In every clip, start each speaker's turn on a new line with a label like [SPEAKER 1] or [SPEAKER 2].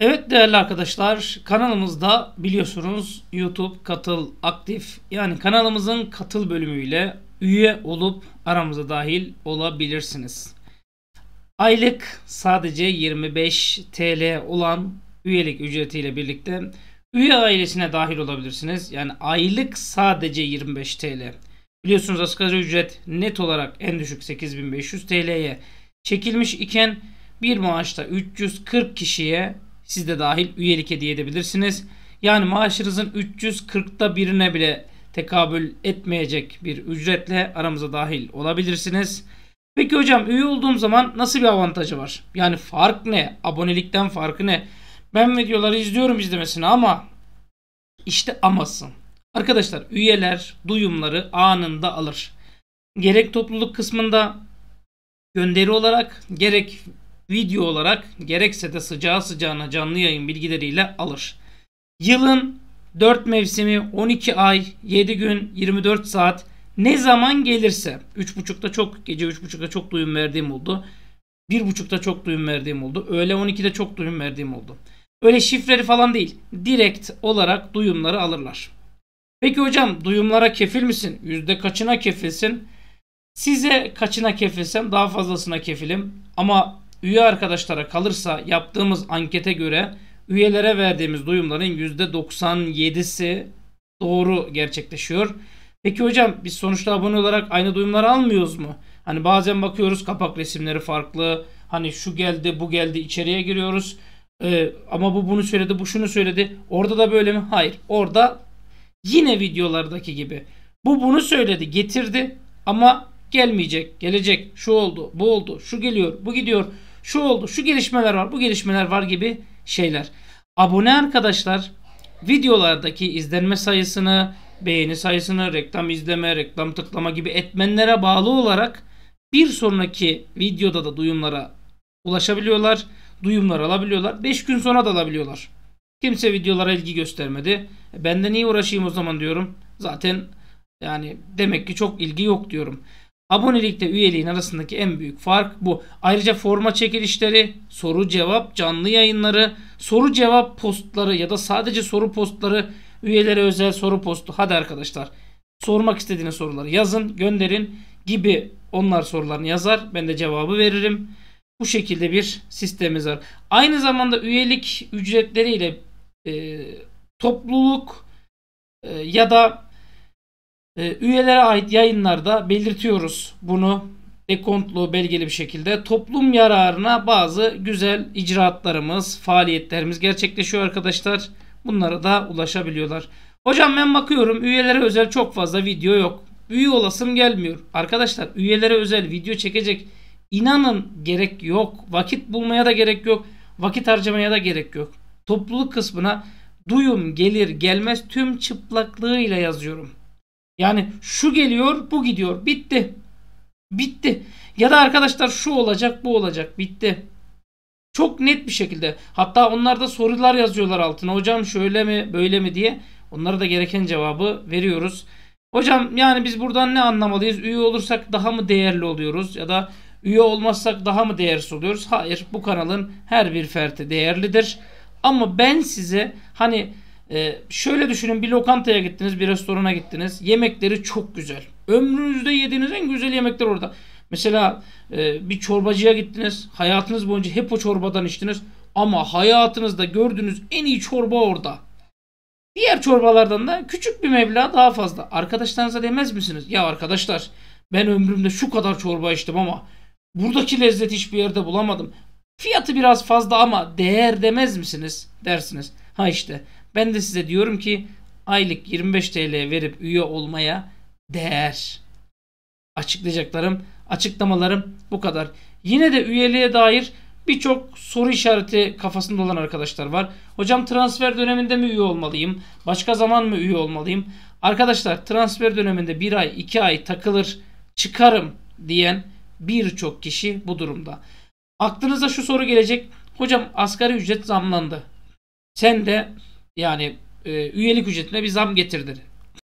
[SPEAKER 1] Evet değerli arkadaşlar kanalımızda biliyorsunuz YouTube katıl aktif yani kanalımızın katıl bölümüyle üye olup aramıza dahil olabilirsiniz. Aylık sadece 25 TL olan üyelik ücretiyle birlikte üye ailesine dahil olabilirsiniz. Yani aylık sadece 25 TL. Biliyorsunuz asgari ücret net olarak en düşük 8500 TL'ye çekilmiş iken bir maaşta 340 kişiye siz de dahil üyelik hediye edebilirsiniz. Yani maaşınızın 340'ta birine bile tekabül etmeyecek bir ücretle aramıza dahil olabilirsiniz. Peki hocam üye olduğum zaman nasıl bir avantajı var? Yani fark ne? Abonelikten farkı ne? Ben videoları izliyorum izlemesine ama işte amasın. Arkadaşlar üyeler duyumları anında alır. Gerek topluluk kısmında gönderi olarak gerek video olarak gerekse de sıcağı sıcağına canlı yayın bilgileriyle alır. Yılın 4 mevsimi 12 ay 7 gün 24 saat ne zaman gelirse 3.30'da çok gece 3.30'da çok duyum verdiğim oldu. 1.30'da çok duyum verdiğim oldu. Öğle 12'de çok duyum verdiğim oldu. Öyle şifreli falan değil. Direkt olarak duyumları alırlar. Peki hocam duyumlara kefil misin? Yüzde kaçına kefilsin? Size kaçına kefilsem daha fazlasına kefilim. Ama Üye arkadaşlara kalırsa yaptığımız ankete göre üyelere verdiğimiz duyumların %97'si doğru gerçekleşiyor. Peki hocam biz sonuçta abone olarak aynı duyumları almıyoruz mu? Hani bazen bakıyoruz kapak resimleri farklı. Hani şu geldi bu geldi içeriye giriyoruz. Ee, ama bu bunu söyledi bu şunu söyledi. Orada da böyle mi? Hayır. Orada yine videolardaki gibi. Bu bunu söyledi getirdi ama gelmeyecek gelecek şu oldu bu oldu şu geliyor bu gidiyor şu oldu, şu gelişmeler var, bu gelişmeler var gibi şeyler. Abone arkadaşlar videolardaki izlenme sayısını, beğeni sayısını, reklam izleme, reklam tıklama gibi etmenlere bağlı olarak bir sonraki videoda da duyumlara ulaşabiliyorlar. Duyumlar alabiliyorlar. 5 gün sonra da alabiliyorlar. Kimse videolara ilgi göstermedi. Ben de niye uğraşayım o zaman diyorum. Zaten yani demek ki çok ilgi yok diyorum. Abonelikle üyeliğin arasındaki en büyük fark bu. Ayrıca forma çekilişleri, soru cevap, canlı yayınları, soru cevap postları ya da sadece soru postları, üyelere özel soru postu. Hadi arkadaşlar sormak istediğiniz soruları yazın, gönderin gibi onlar sorularını yazar. Ben de cevabı veririm. Bu şekilde bir sistemimiz var. Aynı zamanda üyelik ücretleriyle e, topluluk e, ya da ee, üyelere ait yayınlarda belirtiyoruz bunu dekontlu belgeli bir şekilde toplum yararına bazı güzel icraatlarımız, faaliyetlerimiz gerçekleşiyor arkadaşlar. Bunlara da ulaşabiliyorlar. Hocam ben bakıyorum üyelere özel çok fazla video yok. Üye olasım gelmiyor. Arkadaşlar üyelere özel video çekecek inanın gerek yok. Vakit bulmaya da gerek yok. Vakit harcamaya da gerek yok. Topluluk kısmına duyum gelir gelmez tüm çıplaklığıyla yazıyorum. Yani şu geliyor bu gidiyor bitti. Bitti. Ya da arkadaşlar şu olacak bu olacak bitti. Çok net bir şekilde. Hatta onlar da sorular yazıyorlar altına. Hocam şöyle mi böyle mi diye. Onlara da gereken cevabı veriyoruz. Hocam yani biz buradan ne anlamalıyız? Üye olursak daha mı değerli oluyoruz? Ya da üye olmazsak daha mı değersiz oluyoruz? Hayır bu kanalın her bir ferdi değerlidir. Ama ben size hani ee, şöyle düşünün bir lokantaya gittiniz, bir restorana gittiniz. Yemekleri çok güzel. Ömrünüzde yediğiniz en güzel yemekler orada. Mesela e, bir çorbacıya gittiniz. Hayatınız boyunca hep o çorbadan içtiniz. Ama hayatınızda gördüğünüz en iyi çorba orada. Diğer çorbalardan da küçük bir meblağ daha fazla. Arkadaşlarınıza demez misiniz? Ya arkadaşlar ben ömrümde şu kadar çorba içtim ama buradaki lezzeti hiçbir yerde bulamadım. Fiyatı biraz fazla ama değer demez misiniz? Dersiniz. Ha işte ben de size diyorum ki aylık 25 TL verip üye olmaya değer. Açıklayacaklarım, açıklamalarım bu kadar. Yine de üyeliğe dair birçok soru işareti kafasında olan arkadaşlar var. Hocam transfer döneminde mi üye olmalıyım? Başka zaman mı üye olmalıyım? Arkadaşlar transfer döneminde bir ay iki ay takılır çıkarım diyen birçok kişi bu durumda. Aklınıza şu soru gelecek. Hocam asgari ücret zamlandı. Sen de yani e, üyelik ücretine bir zam getirdi.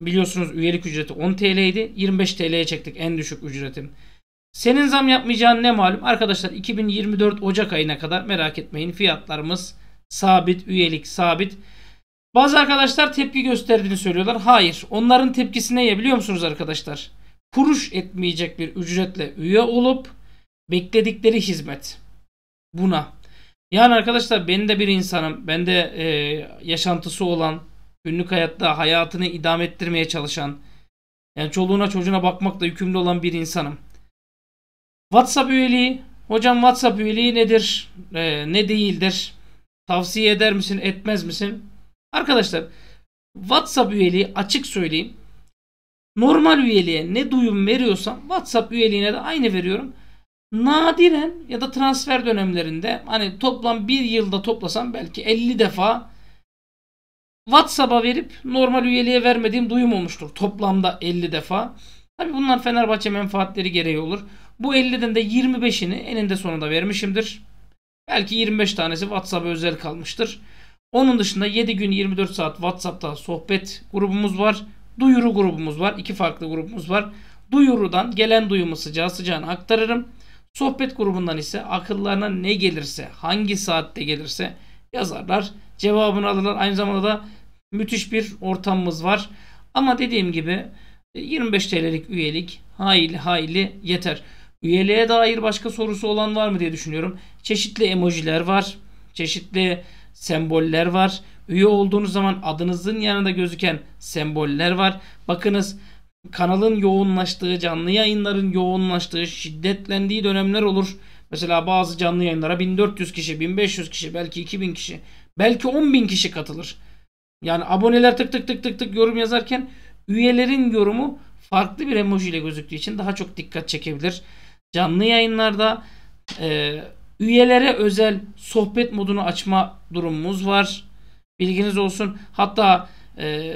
[SPEAKER 1] Biliyorsunuz üyelik ücreti 10 TL idi. 25 TL'ye çektik en düşük ücretim. Senin zam yapmayacağın ne malum? Arkadaşlar 2024 Ocak ayına kadar merak etmeyin. Fiyatlarımız sabit, üyelik sabit. Bazı arkadaşlar tepki gösterdiğini söylüyorlar. Hayır. Onların tepkisi ne biliyor musunuz arkadaşlar? Kuruş etmeyecek bir ücretle üye olup bekledikleri hizmet. Buna yani arkadaşlar ben de bir insanım. Ben de e, yaşantısı olan, günlük hayatta hayatını idam ettirmeye çalışan, yani çoluğuna çocuğuna bakmakla yükümlü olan bir insanım. WhatsApp üyeliği, hocam WhatsApp üyeliği nedir, e, ne değildir? Tavsiye eder misin, etmez misin? Arkadaşlar WhatsApp üyeliği açık söyleyeyim. Normal üyeliğe ne duyum veriyorsam WhatsApp üyeliğine de aynı veriyorum nadiren ya da transfer dönemlerinde hani toplam bir yılda toplasam belki 50 defa WhatsApp'a verip normal üyeliğe vermediğim duyum olmuştur. Toplamda 50 defa. Tabi bunlar Fenerbahçe menfaatleri gereği olur. Bu 50'den de 25'ini eninde sonunda vermişimdir. Belki 25 tanesi WhatsApp'a özel kalmıştır. Onun dışında 7 gün 24 saat WhatsApp'ta sohbet grubumuz var. Duyuru grubumuz var. İki farklı grubumuz var. Duyurudan gelen duyumu sıcağı sıcağına aktarırım. Sohbet grubundan ise akıllarına ne gelirse, hangi saatte gelirse yazarlar, cevabını alırlar. Aynı zamanda da müthiş bir ortamımız var. Ama dediğim gibi 25 e, TL'lik üyelik hayli hayli yeter. Üyeliğe dair başka sorusu olan var mı diye düşünüyorum. Çeşitli emojiler var. Çeşitli semboller var. Üye olduğunuz zaman adınızın yanında gözüken semboller var. Bakınız kanalın yoğunlaştığı, canlı yayınların yoğunlaştığı, şiddetlendiği dönemler olur. Mesela bazı canlı yayınlara 1400 kişi, 1500 kişi, belki 2000 kişi, belki 10.000 kişi katılır. Yani aboneler tık tık tık tık tık yorum yazarken üyelerin yorumu farklı bir emoji ile gözüktüğü için daha çok dikkat çekebilir. Canlı yayınlarda e, üyelere özel sohbet modunu açma durumumuz var. Bilginiz olsun. Hatta e,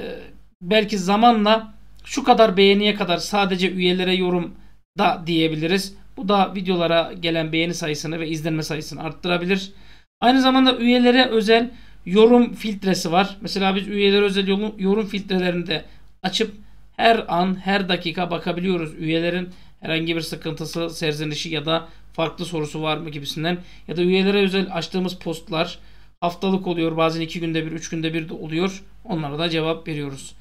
[SPEAKER 1] belki zamanla şu kadar beğeniye kadar sadece üyelere yorum da diyebiliriz. Bu da videolara gelen beğeni sayısını ve izlenme sayısını arttırabilir. Aynı zamanda üyelere özel yorum filtresi var. Mesela biz üyelere özel yorum, yorum filtrelerini de açıp her an her dakika bakabiliyoruz. Üyelerin herhangi bir sıkıntısı, serzenişi ya da farklı sorusu var mı gibisinden ya da üyelere özel açtığımız postlar haftalık oluyor. Bazen iki günde bir, üç günde bir de oluyor. Onlara da cevap veriyoruz.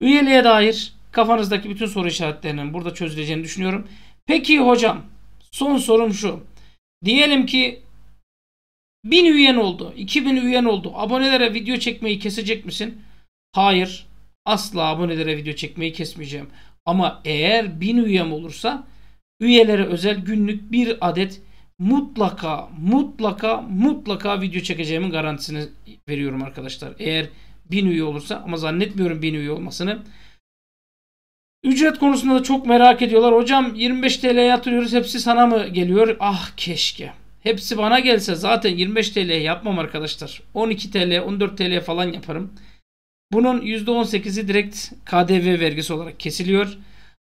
[SPEAKER 1] Üyeliğe dair Kafanızdaki bütün soru işaretlerinin burada çözüleceğini düşünüyorum. Peki hocam son sorum şu. Diyelim ki 1000 üyen oldu, 2000 üyen oldu. Abonelere video çekmeyi kesecek misin? Hayır. Asla abonelere video çekmeyi kesmeyeceğim. Ama eğer 1000 üyem olursa üyelere özel günlük bir adet mutlaka mutlaka mutlaka video çekeceğimin garantisini veriyorum arkadaşlar. Eğer 1000 üye olursa ama zannetmiyorum 1000 üye olmasını. Ücret konusunda da çok merak ediyorlar. Hocam 25 TL yatırıyoruz hepsi sana mı geliyor? Ah keşke. Hepsi bana gelse zaten 25 TL yapmam arkadaşlar. 12 TL 14 TL falan yaparım. Bunun %18'i direkt KDV vergisi olarak kesiliyor.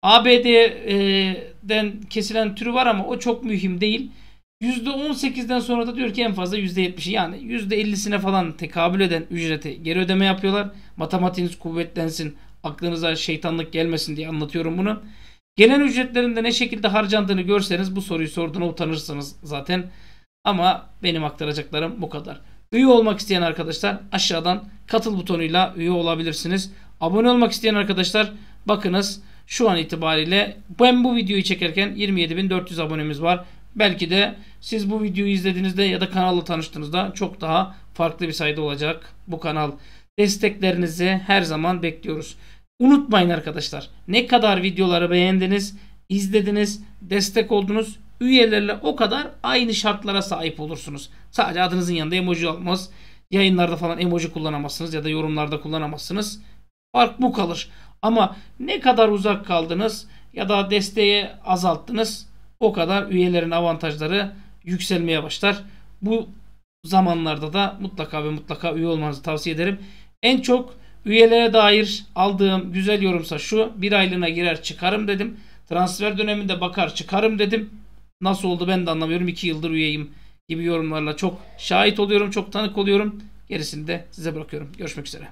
[SPEAKER 1] ABD'den kesilen türü var ama o çok mühim değil. %18'den sonra da diyor ki en fazla %70'i yani %50'sine falan tekabül eden ücreti geri ödeme yapıyorlar. Matematiğiniz kuvvetlensin. Aklınıza şeytanlık gelmesin diye anlatıyorum bunu. Gelen ücretlerinde ne şekilde harcandığını görseniz bu soruyu sorduğuna utanırsınız zaten. Ama benim aktaracaklarım bu kadar. Üye olmak isteyen arkadaşlar aşağıdan katıl butonuyla üye olabilirsiniz. Abone olmak isteyen arkadaşlar bakınız şu an itibariyle ben bu videoyu çekerken 27.400 abonemiz var. Belki de siz bu videoyu izlediğinizde ya da kanalla tanıştığınızda çok daha farklı bir sayıda olacak bu kanal. Desteklerinizi her zaman bekliyoruz. Unutmayın arkadaşlar ne kadar videoları beğendiniz, izlediniz, destek oldunuz üyelerle o kadar aynı şartlara sahip olursunuz. Sadece adınızın yanında emoji olmaz. Yayınlarda falan emoji kullanamazsınız ya da yorumlarda kullanamazsınız. Fark bu kalır. Ama ne kadar uzak kaldınız ya da desteği azalttınız o kadar üyelerin avantajları yükselmeye başlar. Bu zamanlarda da mutlaka ve mutlaka üye olmanızı tavsiye ederim. En çok üyelere dair aldığım güzel yorumsa şu. Bir aylığına girer çıkarım dedim. Transfer döneminde bakar çıkarım dedim. Nasıl oldu ben de anlamıyorum. 2 yıldır üyeyim gibi yorumlarla çok şahit oluyorum. Çok tanık oluyorum. Gerisini de size bırakıyorum. Görüşmek üzere.